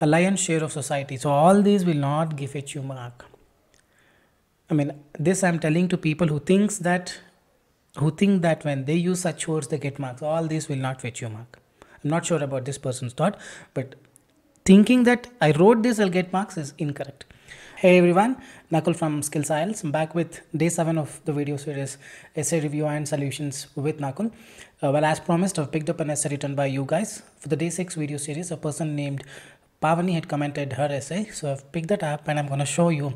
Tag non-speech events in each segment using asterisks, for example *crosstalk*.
a lion's share of society. So all these will not give a you mark. I mean, this I'm telling to people who thinks that, who think that when they use such words they get marks. All these will not fetch you mark. I'm not sure about this person's thought, but thinking that I wrote this I'll get marks is incorrect. Hey everyone, Nakul from Skills IELTS. I'm back with day 7 of the video series Essay Review and Solutions with Nakul. Uh, well, as promised, I've picked up an essay written by you guys. For the day 6 video series, a person named Pavani had commented her essay. So I've picked that up and I'm going to show you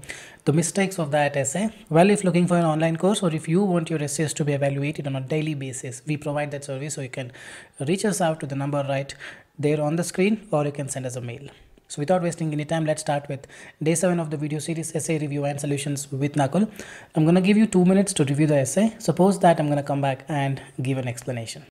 the mistakes of that essay. Well, if looking for an online course or if you want your essays to be evaluated on a daily basis, we provide that service so you can reach us out to the number right there on the screen or you can send us a mail. So without wasting any time, let's start with day 7 of the video series essay review and solutions with Nakul. I'm going to give you 2 minutes to review the essay. Suppose that I'm going to come back and give an explanation.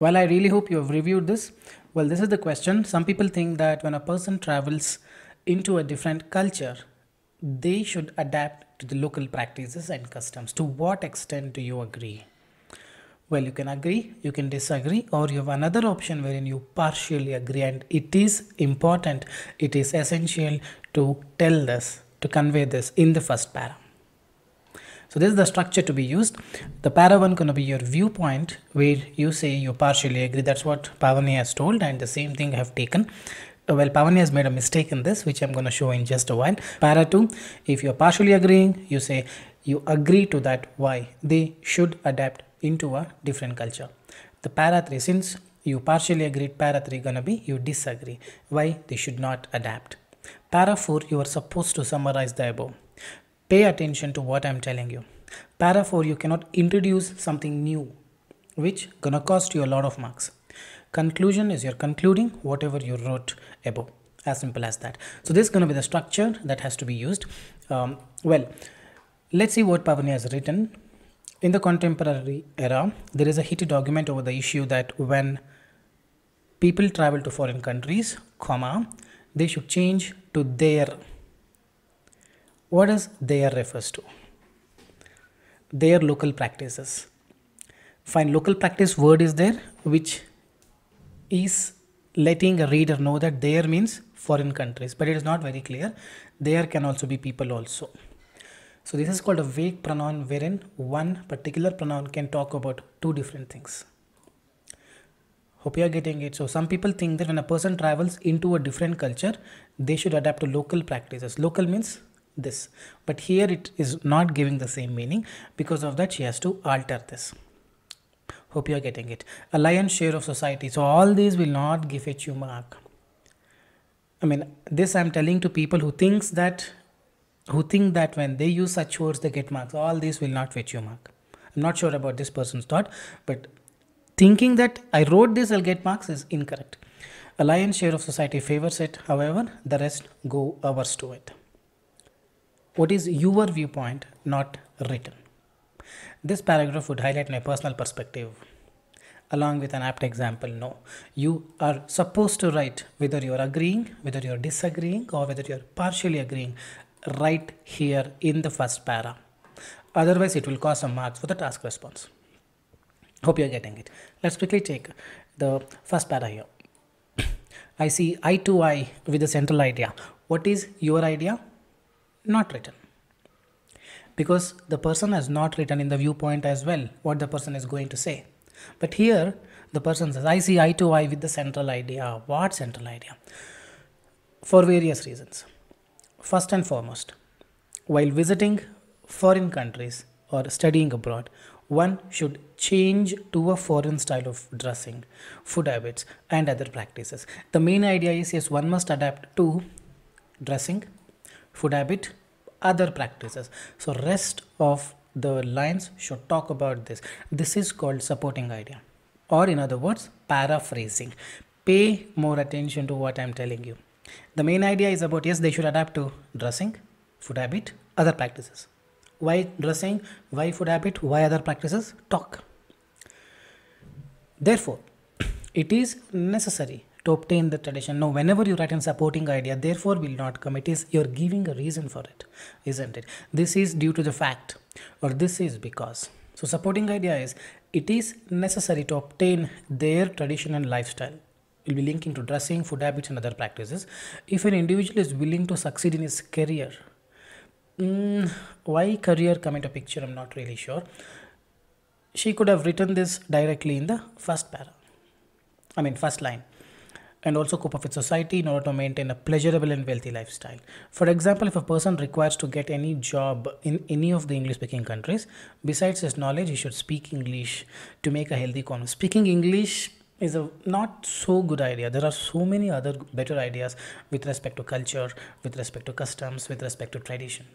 Well, I really hope you have reviewed this. Well, this is the question. Some people think that when a person travels into a different culture, they should adapt to the local practices and customs. To what extent do you agree? Well, you can agree, you can disagree, or you have another option wherein you partially agree. And it is important, it is essential to tell this, to convey this in the first para. So this is the structure to be used. The para one gonna be your viewpoint where you say you partially agree. That's what Pavani has told and the same thing I have taken. Uh, well, Pavani has made a mistake in this, which I'm going to show in just a while. Para 2, if you're partially agreeing, you say you agree to that why they should adapt into a different culture. The para 3, since you partially agreed, para 3 gonna be you disagree, why they should not adapt. Para 4, you are supposed to summarize the above. Pay attention to what I'm telling you. Para 4, you cannot introduce something new, which gonna cost you a lot of marks. Conclusion is you're concluding whatever you wrote above. As simple as that. So this is gonna be the structure that has to be used. Um, well, let's see what Pavani has written. In the contemporary era, there is a heated argument over the issue that when people travel to foreign countries, comma, they should change to their what does their refers to? Their local practices. Fine, local practice word is there, which is letting a reader know that there means foreign countries, but it is not very clear. There can also be people also. So this is called a vague pronoun wherein one particular pronoun can talk about two different things. Hope you are getting it. So some people think that when a person travels into a different culture, they should adapt to local practices. Local means this but here it is not giving the same meaning because of that she has to alter this hope you are getting it a lion's share of society so all these will not give a chew mark i mean this i'm telling to people who thinks that who think that when they use such words they get marks all these will not fetch you mark i'm not sure about this person's thought but thinking that i wrote this i'll get marks is incorrect a lion's share of society favors it however the rest go averse to it what is your viewpoint not written this paragraph would highlight my personal perspective along with an apt example no you are supposed to write whether you are agreeing whether you are disagreeing or whether you are partially agreeing right here in the first para otherwise it will cost some marks for the task response hope you are getting it let's quickly take the first para here *coughs* i see eye to eye with the central idea what is your idea not written because the person has not written in the viewpoint as well what the person is going to say but here the person says i see eye to eye with the central idea what central idea for various reasons first and foremost while visiting foreign countries or studying abroad one should change to a foreign style of dressing, food habits, and other practices. The main idea is yes, one must adapt to dressing, food habit other practices so rest of the lines should talk about this this is called supporting idea or in other words paraphrasing pay more attention to what i'm telling you the main idea is about yes they should adapt to dressing food habit other practices why dressing why food habit why other practices talk therefore it is necessary to obtain the tradition. Now, whenever you write in supporting idea, therefore will not come, it is you're giving a reason for it, isn't it? This is due to the fact, or this is because. So, supporting idea is it is necessary to obtain their tradition and lifestyle. We'll be linking to dressing, food habits, and other practices. If an individual is willing to succeed in his career, mm, why career come into picture? I'm not really sure. She could have written this directly in the first para. I mean, first line and also cope up with society in order to maintain a pleasurable and wealthy lifestyle. For example, if a person requires to get any job in any of the English speaking countries, besides his knowledge, he should speak English to make a healthy economy. Speaking English is a not so good idea. There are so many other better ideas with respect to culture, with respect to customs, with respect to tradition.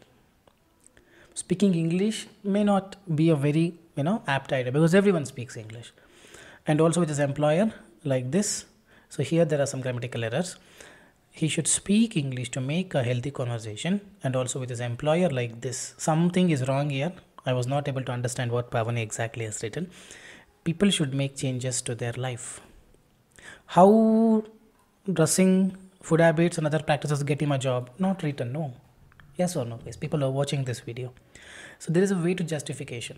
Speaking English may not be a very you know apt idea because everyone speaks English, and also with his employer like this so here there are some grammatical errors. He should speak English to make a healthy conversation and also with his employer like this. Something is wrong here. I was not able to understand what Pavani exactly has written. People should make changes to their life. How dressing, food habits and other practices get him a job? Not written, no. Yes or no, please. People are watching this video. So there is a way to justification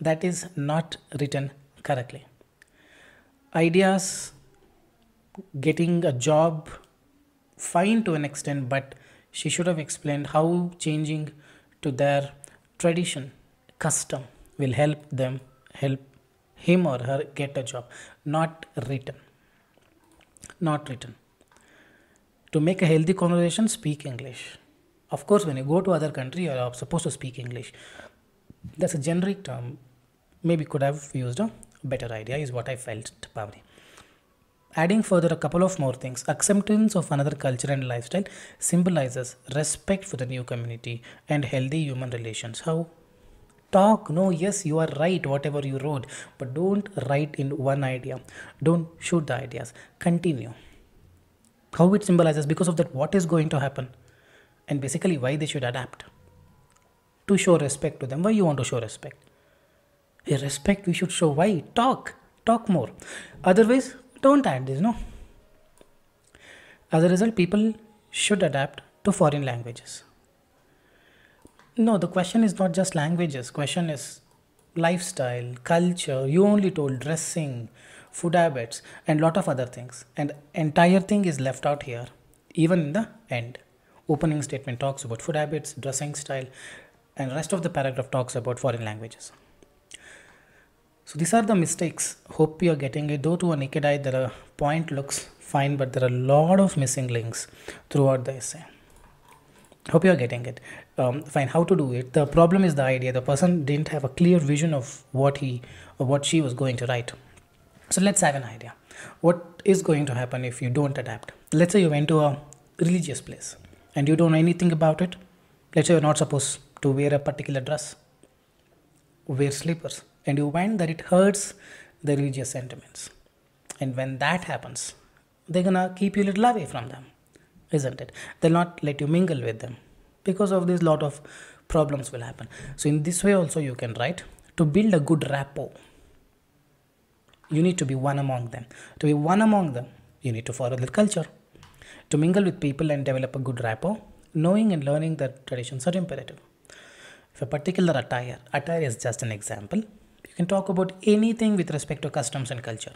that is not written correctly. Ideas getting a job fine to an extent but she should have explained how changing to their tradition custom will help them help him or her get a job not written not written to make a healthy conversation speak english of course when you go to other country you are supposed to speak english that's a generic term maybe could have used a better idea is what i felt pavni Adding further a couple of more things, acceptance of another culture and lifestyle symbolizes respect for the new community and healthy human relations. How? Talk, no, yes, you are right, whatever you wrote, but don't write in one idea. Don't shoot the ideas. Continue. How it symbolizes, because of that, what is going to happen, and basically why they should adapt. To show respect to them. Why you want to show respect? A respect we should show. Why? Talk. Talk more. Otherwise, don't add this no as a result people should adapt to foreign languages no the question is not just languages question is lifestyle culture you only told dressing food habits and lot of other things and entire thing is left out here even in the end opening statement talks about food habits dressing style and rest of the paragraph talks about foreign languages so these are the mistakes. Hope you are getting it. Though to a naked eye, there are point looks fine, but there are a lot of missing links throughout the essay. Hope you are getting it. Um, fine, how to do it? The problem is the idea. The person didn't have a clear vision of what he or what she was going to write. So let's have an idea. What is going to happen if you don't adapt? Let's say you went to a religious place and you don't know anything about it. Let's say you're not supposed to wear a particular dress, wear slippers and you find that it hurts the religious sentiments. And when that happens, they're gonna keep you a little away from them, isn't it? They'll not let you mingle with them. Because of this, lot of problems will happen. So, in this way, also, you can write to build a good rapport. You need to be one among them. To be one among them, you need to follow their culture. To mingle with people and develop a good rapport, knowing and learning their traditions are imperative. If a particular attire, attire is just an example, talk about anything with respect to customs and culture.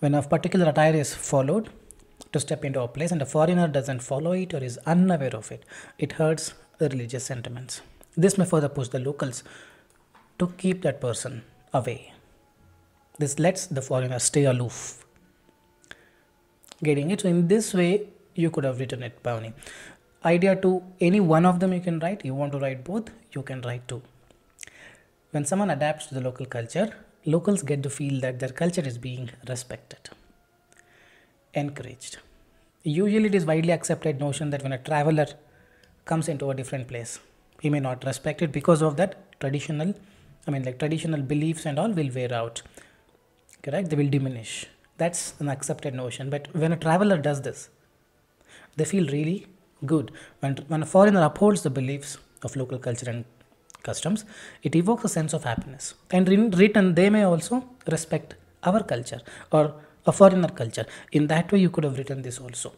When a particular attire is followed to step into a place and a foreigner doesn't follow it or is unaware of it, it hurts the religious sentiments. This may further push the locals to keep that person away. This lets the foreigner stay aloof. Getting it? So, in this way, you could have written it, Pavani. Idea to any one of them you can write. You want to write both, you can write two. When someone adapts to the local culture, locals get to feel that their culture is being respected, encouraged. Usually, it is widely accepted notion that when a traveler comes into a different place, he may not respect it because of that traditional, I mean, like traditional beliefs and all will wear out. Correct? They will diminish. That's an accepted notion. But when a traveler does this, they feel really good. When, when a foreigner upholds the beliefs of local culture and customs, it evokes a sense of happiness. And in written, they may also respect our culture or a foreigner culture. In that way, you could have written this also.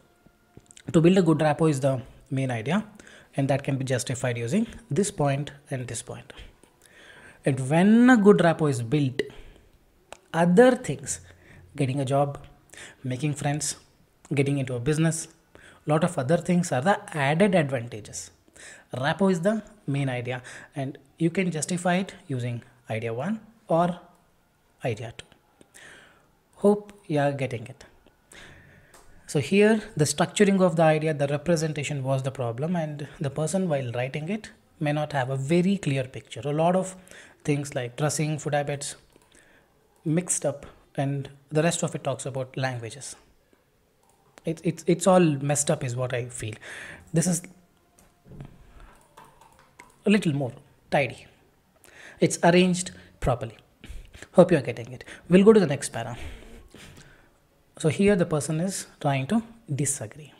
To build a good rapport is the main idea, and that can be justified using this point and this point. And when a good rapport is built, other things, getting a job, making friends, getting into a business, lot of other things are the added advantages. Rapport is the main idea and you can justify it using idea 1 or idea 2 hope you are getting it so here the structuring of the idea the representation was the problem and the person while writing it may not have a very clear picture a lot of things like dressing food habits mixed up and the rest of it talks about languages it, it, it's all messed up is what i feel this is a little more tidy. It's arranged properly. Hope you are getting it. We'll go to the next para. So here the person is trying to disagree.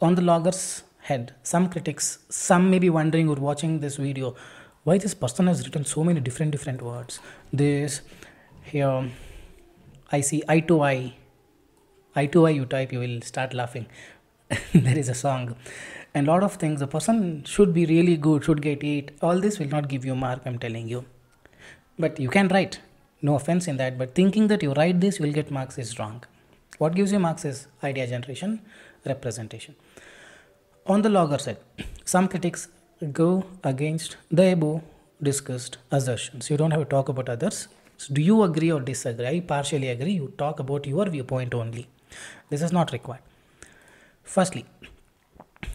On the logger's head, some critics, some may be wondering or watching this video, why this person has written so many different different words. This here, I see i to i i to i You type, you will start laughing. *laughs* there is a song and lot of things the person should be really good should get it. all this will not give you mark i'm telling you but you can write no offense in that but thinking that you write this you will get marks is wrong what gives you marks is idea generation representation on the logger side *clears throat* some critics go against the above discussed assertions you don't have to talk about others so do you agree or disagree i partially agree you talk about your viewpoint only this is not required firstly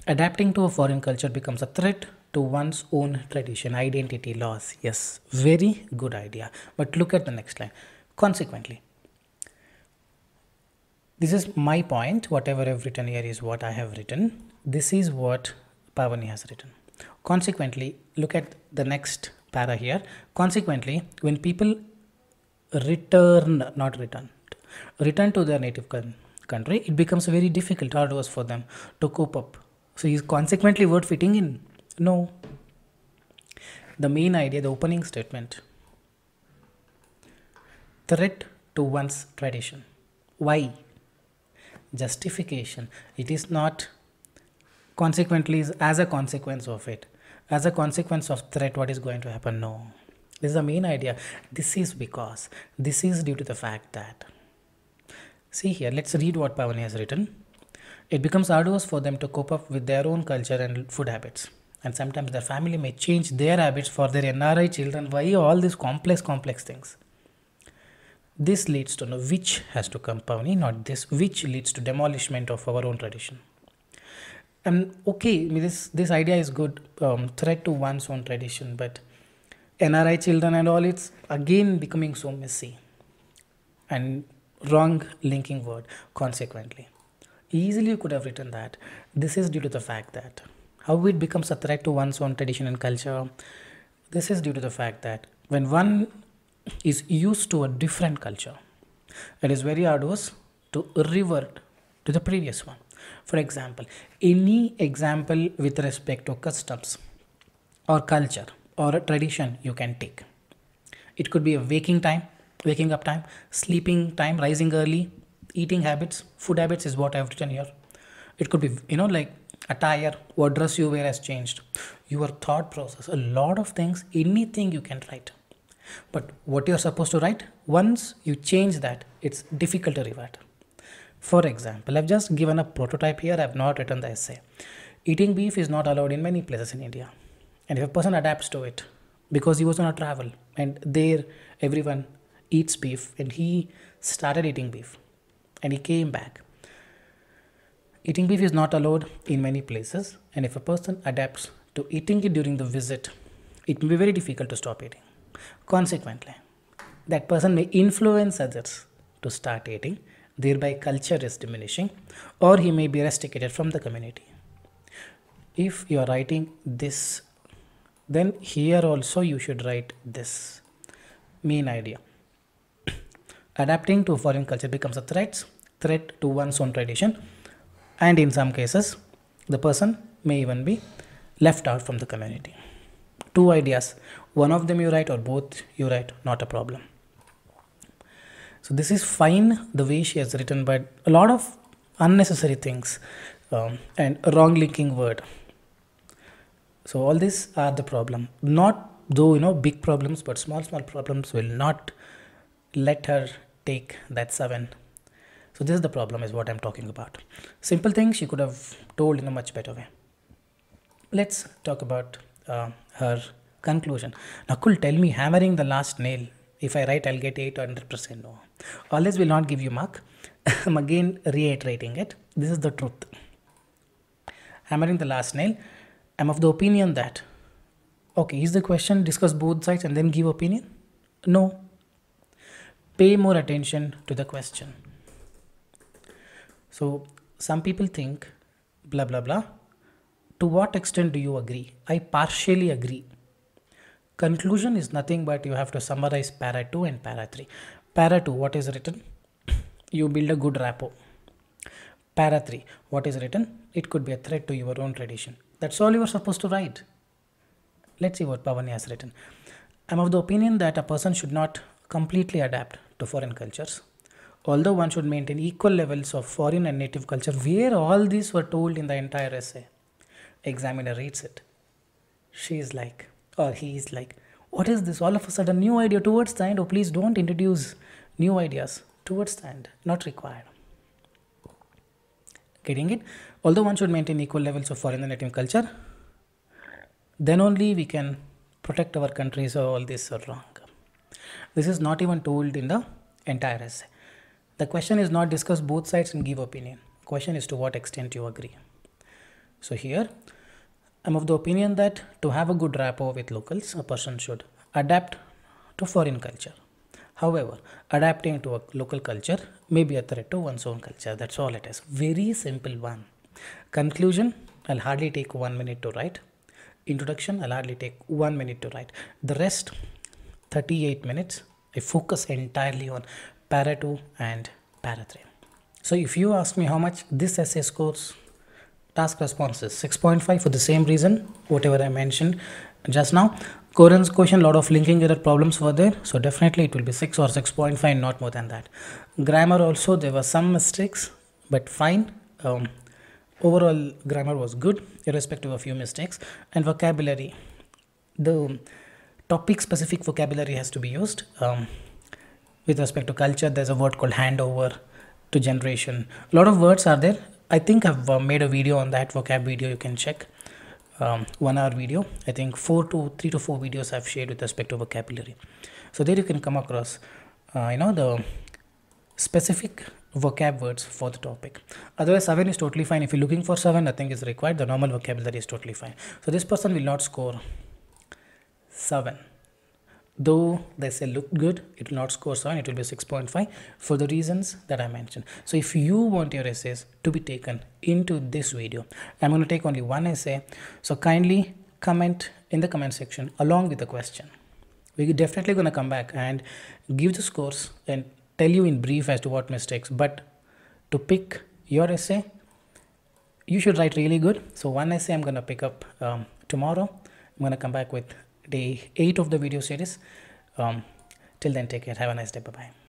adapting to a foreign culture becomes a threat to one's own tradition, identity loss. Yes, very good idea. But look at the next line. Consequently, this is my point. Whatever I've written here is what I have written. This is what Pavani has written. Consequently, look at the next para here. Consequently, when people return, not return, return to their native country, it becomes very difficult, arduous for them to cope up so is consequently word fitting in? No. The main idea, the opening statement. Threat to one's tradition. Why? Justification. It is not consequently as a consequence of it. As a consequence of threat, what is going to happen? No. This is the main idea. This is because. This is due to the fact that. See here, let's read what Pavani has written. It becomes arduous for them to cope up with their own culture and food habits. And sometimes their family may change their habits for their NRI children. Why all these complex, complex things? This leads to no which has to come, compound, not this, which leads to demolishment of our own tradition. And okay, this, this idea is good, um, threat to one's own tradition, but NRI children and all, it's again becoming so messy and wrong linking word consequently easily you could have written that this is due to the fact that how it becomes a threat to one's own tradition and culture this is due to the fact that when one is used to a different culture it is very arduous to revert to the previous one for example any example with respect to customs or culture or a tradition you can take it could be a waking time waking up time sleeping time rising early eating habits food habits is what i've written here it could be you know like attire what dress you wear has changed your thought process a lot of things anything you can write but what you're supposed to write once you change that it's difficult to revert for example i've just given a prototype here i've not written the essay eating beef is not allowed in many places in india and if a person adapts to it because he was on a travel and there everyone eats beef and he started eating beef and he came back. Eating beef is not allowed in many places, and if a person adapts to eating it during the visit, it may be very difficult to stop eating. Consequently, that person may influence others to start eating, thereby culture is diminishing, or he may be rusticated from the community. If you are writing this, then here also you should write this main idea. Adapting to foreign culture becomes a threat, threat to one's own tradition, and in some cases, the person may even be left out from the community. Two ideas, one of them you write or both you write, not a problem. So this is fine the way she has written, but a lot of unnecessary things um, and wrong linking word. So all these are the problem. Not though you know big problems, but small small problems will not let her take that 7 so this is the problem is what i'm talking about simple thing she could have told in a much better way let's talk about uh, her conclusion nakul tell me hammering the last nail if i write i'll get 8 or 100% no all this will not give you mark *laughs* i'm again reiterating it this is the truth hammering the last nail i'm of the opinion that okay is the question discuss both sides and then give opinion no pay more attention to the question. So some people think, blah, blah, blah. To what extent do you agree? I partially agree. Conclusion is nothing but you have to summarize para 2 and para 3. Para 2, what is written? *clears throat* You build a good rapport. Para 3, what is written? It could be a threat to your own tradition. That's all you are supposed to write. Let's see what Pavani has written. I'm of the opinion that a person should not completely adapt to foreign cultures although one should maintain equal levels of foreign and native culture, where all these were told in the entire essay. Examiner reads it. She is like, or he is like, what is this? All of a sudden, new idea towards the end. Oh, please don't introduce new ideas towards the end. Not required. Getting it? Although one should maintain equal levels of foreign and native culture, then only we can protect our countries. So all this are wrong. This is not even told in the entire essay. The question is not discuss both sides and give opinion. Question is to what extent you agree. So here, I'm of the opinion that to have a good rapport with locals, a person should adapt to foreign culture. However, adapting to a local culture may be a threat to one's own culture. That's all it is. Very simple one. Conclusion I'll hardly take one minute to write. Introduction I'll hardly take one minute to write. The rest 38 minutes. I focus entirely on para 2 and para 3. So if you ask me how much this essay scores, task response is 6.5 for the same reason, whatever I mentioned just now. Coran's question, lot of linking error problems were there. So definitely it will be 6 or 6.5, not more than that. Grammar also, there were some mistakes, but fine. Um, overall grammar was good, irrespective of few mistakes. And vocabulary, the topic specific vocabulary has to be used um, with respect to culture there's a word called handover to generation a lot of words are there i think i've uh, made a video on that vocab video you can check um, one hour video i think four to three to four videos i've shared with respect to vocabulary so there you can come across uh, you know the specific vocab words for the topic otherwise seven is totally fine if you're looking for seven nothing is required the normal vocabulary is totally fine so this person will not score 7 though they say look good it will not score 7 it will be 6.5 for the reasons that i mentioned so if you want your essays to be taken into this video i'm going to take only one essay so kindly comment in the comment section along with the question we're definitely going to come back and give the scores and tell you in brief as to what mistakes but to pick your essay you should write really good so one essay i'm going to pick up um, tomorrow i'm going to come back with day 8 of the video series um, till then take care have a nice day bye bye